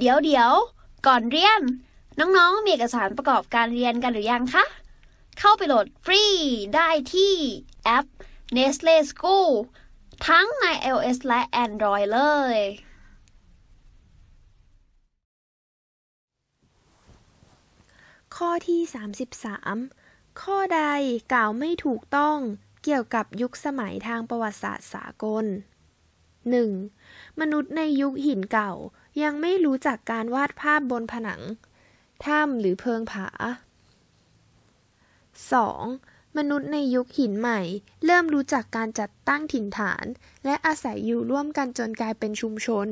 เดี๋ยวเดี๋ยวก่อนเรียน น้องๆ มีเอกสารประกอบการเรียนกันหรือยังคะ เข้าไปโหลดฟรีได้ที่แอป Nestle School ทั้งใน iOS และ Android เลย ข้อที่ 33 ข้อใดกล่าวไม่ถูกต้องเกี่ยวกับยุคสมัยทางประวัติศาสตร์สากลหนึ่งมนุษย์ในยุคหินเก่ายังไม่รู้จักการวาดภาพบนผนัง ถ้ำหรือเพิงผา 2. มนุษย์ในยุคหินใหม่เริ่มรู้จักการจัดตั้งถิ่นฐานและอาศัยอยู่ร่วมกันจนกลายเป็นชุมชน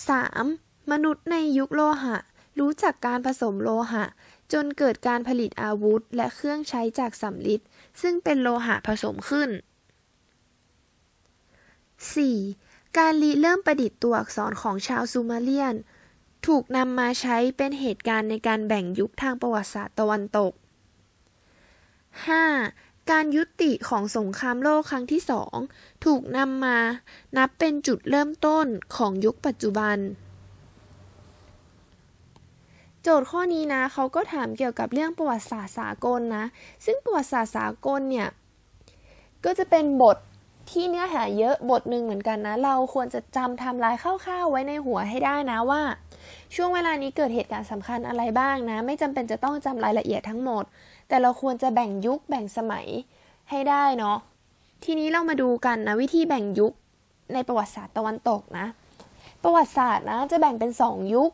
3. มนุษย์ในยุคโลหะรู้จักการผสมโลหะจนเกิดการผลิตอาวุธและเครื่องใช้จากสำลิดซึ่งเป็นโลหะผสมขึ้น 4. การลิเริ่มประดิษฐ์ตัวอักษรของชาวซูมาเรียน ถูกนำมาใช้เป็นเหตุการณ์ในการแบ่งยุคทางประวัติศาสตร์ตะวันตก 5. การยุติของสงครามโลกครั้งที่สองถูกนำมานับเป็นจุดเริ่มต้นของยุคปัจจุบัน โจทย์ข้อนี้นะเขาก็ถามเกี่ยวกับเรื่องประวัติศาสตร์สากลนะ ซึ่งประวัติศาสตร์สากลเนี่ยก็จะเป็นบทที่เนื้อหาเยอะบทหนึ่งเหมือนกันนะ เราควรจะจำทำลายคร่าวๆไว้ในหัวให้ได้นะว่า ช่วงเวลานี้เกิดเหตุการณ์สำคัญอะไรบ้างนะ ไม่จำเป็นจะต้องจำรายละเอียดทั้งหมด แต่เราควรจะแบ่งยุคแบ่งสมัยให้ได้เนาะทีนี้เรามาดูกันนะวิธีแบ่งยุคในประวัติศาสตร์ตะวันตกนะ ประวัติศาสตร์นะจะแบ่งเป็น 2 ยุค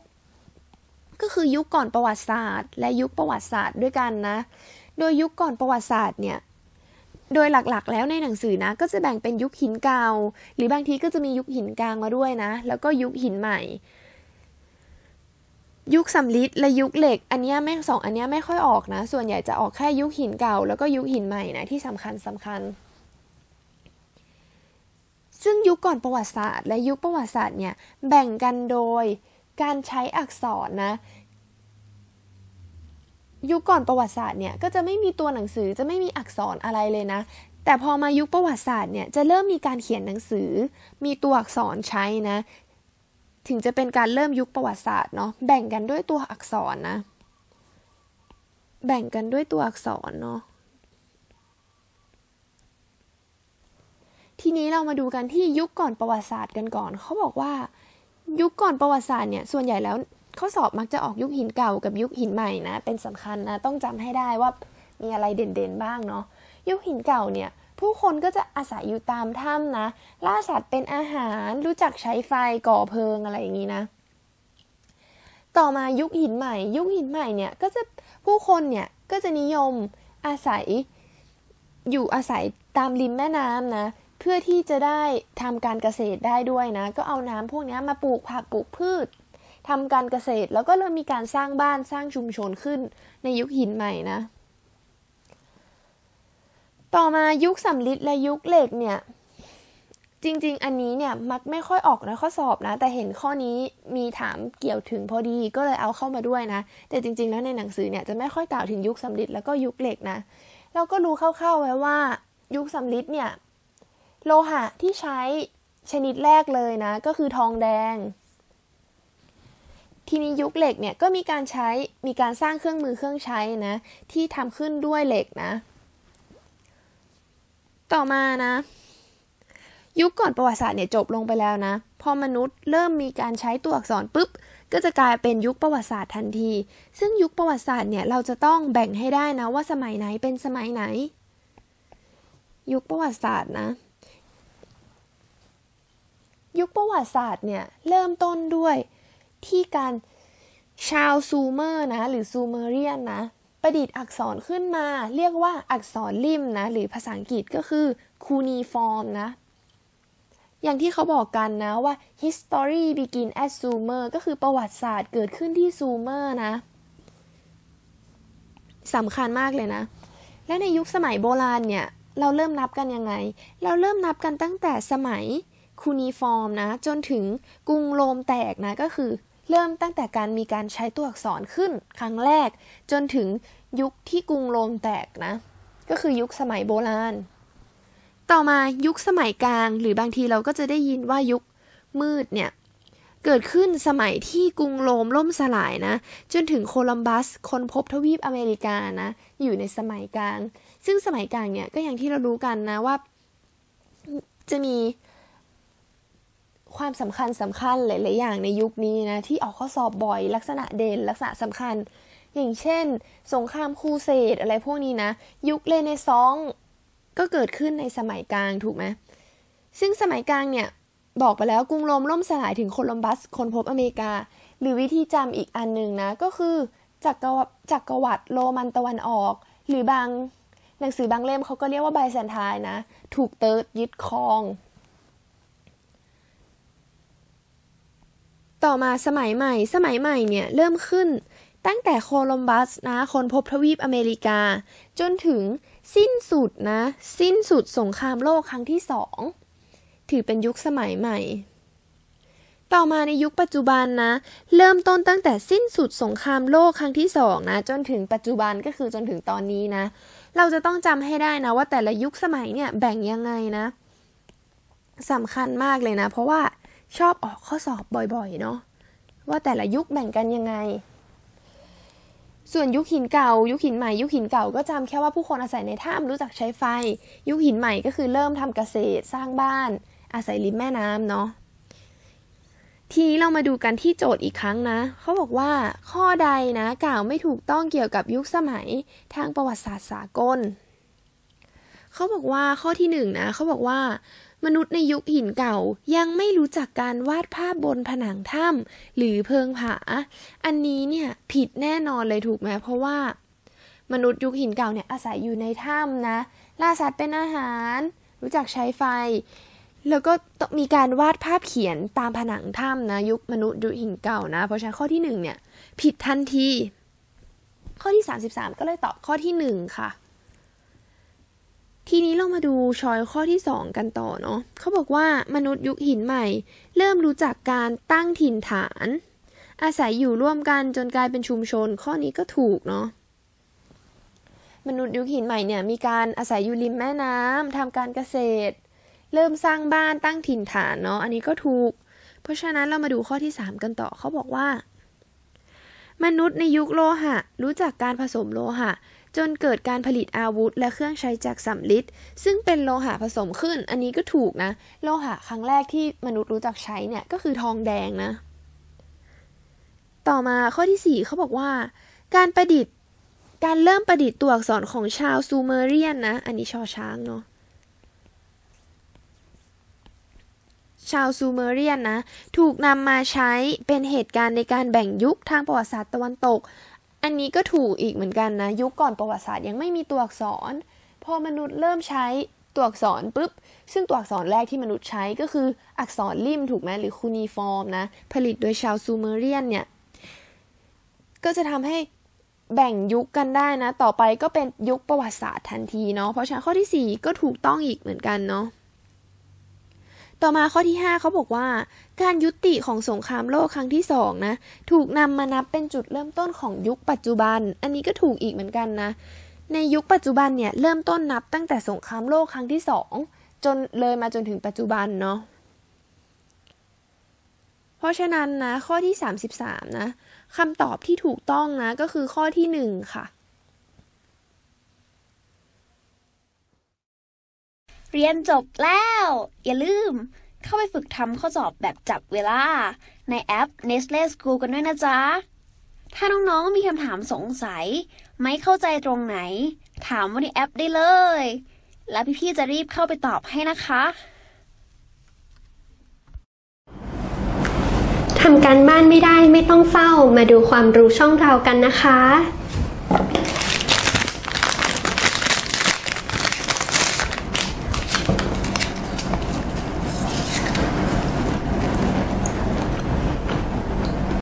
ก็คือยุคก่อนประวัติศาสตร์ และยุคประวัติศาสตร์ด้วยกันนะ โดยยุคก่อนประวัติศาสตร์เนี่ยโดยหลัก ๆแล้วในหนังสือนะก็จะแบ่งเป็นยุคหินเก่าหรือบางทีก็จะมียุคหินกลางมาด้วยนะ แล้วก็ยุคหินใหม่ ยุคสำลิดและยุคเหล็ก อันนี้แม่สองอันนี้ไม่ค่อยออกนะ ส่วนใหญ่จะออกแค่ยุคหินเก่าแล้วก็ยุคหินใหม่นะที่สำคัญสำคัญ ซึ่งยุคก่อนประวัติศาสตร์ และยุคประวัติศาสตร์เนี่ยแบ่งกันโดยการใช้อักษรนะยุคก่อนประวัติศาสตร์เนี่ยก็จะไม่มีตัวหนังสือจะไม่มีอักษรอะไรเลยนะ แต่พอมายุคประวัติศาสตร์เนี่ยจะเริ่มมีการเขียนหนังสือ มีตัวอักษรใช้นะถึงจะเป็นการเริ่มยุคประวัติศาสตร์เนาะแบ่งกันด้วยตัวอักษรนะแบ่งกันด้วยตัวอักษรเนาะทีนี้เรามาดูกันที่ยุคก่อนประวัติศาสตร์กันก่อน เขาบอกว่ายุคก่อนประวัติศาสตร์เนี่ยส่วนใหญ่แล้วข้อสอบมักจะออกยุคหินเก่ากับยุคหินใหม่นะ เป็นสำคัญนะ ต้องจำให้ได้ว่ามีอะไรเด่นๆบ้างเนาะ ยุคหินเก่าเนี่ยผู้คนก็จะอาศัยอยู่ตามถ้ำนะ ล่าสัตว์เป็นอาหาร รู้จักใช้ไฟก่อเพลิงอะไรอย่างนี้นะ ต่อมายุคหินใหม่ ยุคหินใหม่เนี่ยก็จะผู้คนเนี่ยก็จะนิยมอาศัยอยู่อาศัยตามริมแม่น้ำนะ เพื่อที่จะได้ทำการเกษตรได้ด้วยนะ ก็เอาน้ำพวกนี้มาปลูกผักปลูกพืชทำการเกษตรแล้วก็เริ่มมีการสร้างบ้านสร้างชุมชนขึ้นในยุคหินใหม่นะต่อมายุคสำลิดและยุคเหล็กเนี่ยจริงๆอันนี้เนี่ยมักไม่ค่อยออกในข้อสอบนะ แต่เห็นข้อนี้มีถามเกี่ยวถึงพอดีก็เลยเอาเข้ามาด้วยนะ แต่จริงๆแล้วในหนังสือเนี่ยจะไม่ค่อยกล่าวถึงยุคสำลิดแล้วก็ยุคเหล็กนะเราก็รู้คร่าวๆไว้ว่ายุคสำลิดเนี่ยโลหะที่ใช้ชนิดแรกเลยนะก็คือทองแดงทีนี้ยุคเหล็กเนี่ยก็มีการใช้มีการสร้างเครื่องมือเครื่องใช้นะที่ทำขึ้นด้วยเหล็กนะต่อมานะ ยุคก่อนประวัติศาสตร์เนี่ยจบลงไปแล้วนะ พอมนุษย์เริ่มมีการใช้ตัวอักษรปุ๊บก็จะกลายเป็นยุคประวัติศาสตร์ทันที ซึ่งยุคประวัติศาสตร์เนี่ยเราจะต้องแบ่งให้ได้นะว่าสมัยไหนเป็นสมัยไหน ยุคประวัติศาสตร์นะยุคประวัติศาสตร์เนี่ยเริ่มต้นด้วยที่การชาวซูเมอร์นะหรือซูเมเรียนนะประดิษฐ์อักษรขึ้นมา เรียกว่าอักษรริมนะหรือภาษาอังกฤษก็คือ คูนีฟอร์มนะอย่างที่เขาบอกกันนะว่า history begin at Sumer ก็คือประวัติศาสตร์เกิดขึ้นที่ซูเมอร์นะสำคัญมากเลยนะ และในยุคสมัยโบราณเนี่ยเราเริ่มนับกันยังไง เราเริ่มนับกันตั้งแต่สมัยคูนีฟอร์มนะ จนถึงกรุงโรมแตกนะ ก็คือเริ่มตั้งแต่การมีการใช้ตัวอักษรขึ้นครั้งแรกจนถึงยุคที่กรุงโรมแตกนะ ก็คือยุคสมัยโบราณ ต่อมายุคสมัยกลาง หรือบางทีเราก็จะได้ยินว่ายุคมืดเนี่ย เกิดขึ้นสมัยที่กรุงโรมล่มสลายนะ จนถึงโคลัมบัสคนพบทวีปอเมริกานะ อยู่ในสมัยกลาง ซึ่งสมัยกลางเนี่ยก็อย่างที่เรารู้กันนะว่า จะมีความสำคัญสำคัญหลายๆอย่างในยุคนี้นะ ที่ออกข้อสอบบ่อยลักษณะเด่นลักษณะสำคัญ อย่างเช่น สงครามคูเสดอะไรพวกนี้นะ ยุคเลเนซองก็เกิดขึ้นในสมัยกลางถูกไหมซึ่งสมัยกลางเนี่ยบอกไปแล้วกรุงโรมล่มสลายถึงโคลัมบัส คนพบอเมริกา หรือวิธีจำอีกอันหนึ่งนะ ก็คือจักรจักรวรรดิโรมันตะวันออก หรือบางหนังสือบางเล่มเขาก็เรียกว่าไบแซนทายนะถูกเติร์ดยึดครองต่อมาสมัยใหม่ สมัยใหม่เนี่ยเริ่มขึ้นตั้งแต่โคลัมบัสนะคนพบทวีปอเมริกา จนถึงสิ้นสุดนะสิ้นสุดสงครามโลกครั้งที่สองถือเป็นยุคสมัยใหม่ ต่อมาในยุคปัจจุบันนะเริ่มต้นตั้งแต่สิ้นสุดสงครามโลกครั้งที่สองนะจนถึงปัจจุบันก็คือจนถึงตอนนี้นะเราจะต้องจำให้ได้นะว่าแต่ละยุคสมัยเนี่ยแบ่งยังไงนะสำคัญมากเลยนะเพราะว่าชอบออกข้อสอบบ่อยๆ เนาะว่าแต่ละยุคแบ่งกันยังไง ส่วนยุคหินเก่ายุคหินใหม่ ยุคหินเก่าก็จำแค่ว่าผู้คนอาศัยในถ้ำรู้จักใช้ไฟ ยุคหินใหม่ก็คือเริ่มทำเกษตรสร้างบ้าน อาศัยริมแม่น้ำเนาะทีนี้เรามาดูกันที่โจทย์อีกครั้งนะเขาบอกว่า ข้อใดนะกล่าวไม่ถูกต้องเกี่ยวกับยุคสมัยทางประวัติศาสตร์สากลเขาบอกว่าข้อที่หนึ่งนะเขาบอกว่ามนุษย์ในยุคหินเก่ายังไม่รู้จักการวาดภาพบนผนังถ้ำหรือเพิงผา อันนี้เนี่ยผิดแน่นอนเลยถูกไหมเพราะว่า มนุษย์ยุคหินเก่าเนี่ย อาศัยอยู่ในถ้ำนะล่าสัตว์เป็นอาหาร รู้จักใช้ไฟ แล้วก็ต้องมีการวาดภาพเขียนตามผนังถ้ำนะ ยุคมนุษย์ยุคหินเก่านะ เพราะฉะนั้นข้อที่หนึ่งเนี่ย ผิดทันทีข้อที่33 ก็เลยตอบข้อที่หนึ่งค่ะเรามาดูชอยข้อที่ 2 กันต่อเนาะเขาบอกว่ามนุษย์ยุคหินใหม่ เริ่มรู้จักการตั้งถิ่นฐาน อาศัยอยู่ร่วมกันจนกลายเป็นชุมชนข้อนี้ก็ถูกเนาะมนุษย์ยุคหินใหม่เนี่ย มีการอาศัยอยู่ริมแม่น้ำ ทำการเกษตร เริ่มสร้างบ้านตั้งถิ่นฐานเนาะอันนี้ก็ถูก เพราะฉะนั้นเรามาดูข้อที่ 3 กันต่อเขาบอกว่ามนุษย์ในยุคโลหะรู้จักการผสมโลหะจนเกิดการผลิตอาวุธและเครื่องใช้จากสัมฤทธิ์ซึ่งเป็นโลหะผสมขึ้นอันนี้ก็ถูกนะ โลหะครั้งแรกที่มนุษย์รู้จักใช้เนี่ยก็คือทองแดงนะ ต่อมาข้อที่ 4เขาบอกว่าการประดิษฐ์การเริ่มประดิษฐ์ตัวอักษรของชาวซูเมเรียนนะอันนี้ชอช้างเนาะชาวซูเมเรียนนะถูกนำมาใช้เป็นเหตุการณ์ในการแบ่งยุคทางประวัติศาสตร์ตะวันตกอันนี้ก็ถูกอีกเหมือนกันนะ ยุคก่อนประวัติศาสตร์ยังไม่มีตัวอักษร พอมนุษย์เริ่มใช้ตัวอักษรปุ๊บซึ่งตัวอักษรแรกที่มนุษย์ใช้ก็คืออักษรลิมถูกไหมหรือคูนีฟอร์มนะผลิตโดยชาวซูเมเรียนเนี่ยก็จะทำให้แบ่งยุคกันได้นะ ต่อไปก็เป็นยุคประวัติศาสตร์ทันทีเนาะเพราะฉะนั้นข้อที่4ก็ถูกต้องอีกเหมือนกันเนาะต่อมาข้อที่ 5 เขาบอกว่า การยุติของสงครามโลกครั้งที่2นะถูกนำมานับเป็นจุดเริ่มต้นของยุคปัจจุบัน อันนี้ก็ถูกอีกเหมือนกันนะ ในยุคปัจจุบันเนี่ยเริ่มต้นนับตั้งแต่สงครามโลกครั้งที่ 2 จนเลยมาจนถึงปัจจุบันเนาะเพราะฉะนั้นนะข้อที่ 33นะคำตอบที่ถูกต้องนะก็คือข้อที่ 1 ค่ะเรียนจบแล้ว อย่าลืมเข้าไปฝึกทำข้อสอบแบบจับเวลา ในแอป Nestle School กันด้วยนะจ๊ะ ถ้าน้องๆมีคำถามสงสัย ไม่เข้าใจตรงไหน ถามว่าในแอปได้เลย แล้วพี่ๆจะรีบเข้าไปตอบให้นะคะ ทำการบ้านไม่ได้ไม่ต้องเศร้ามาดูความรู้ช่องเรากันนะคะ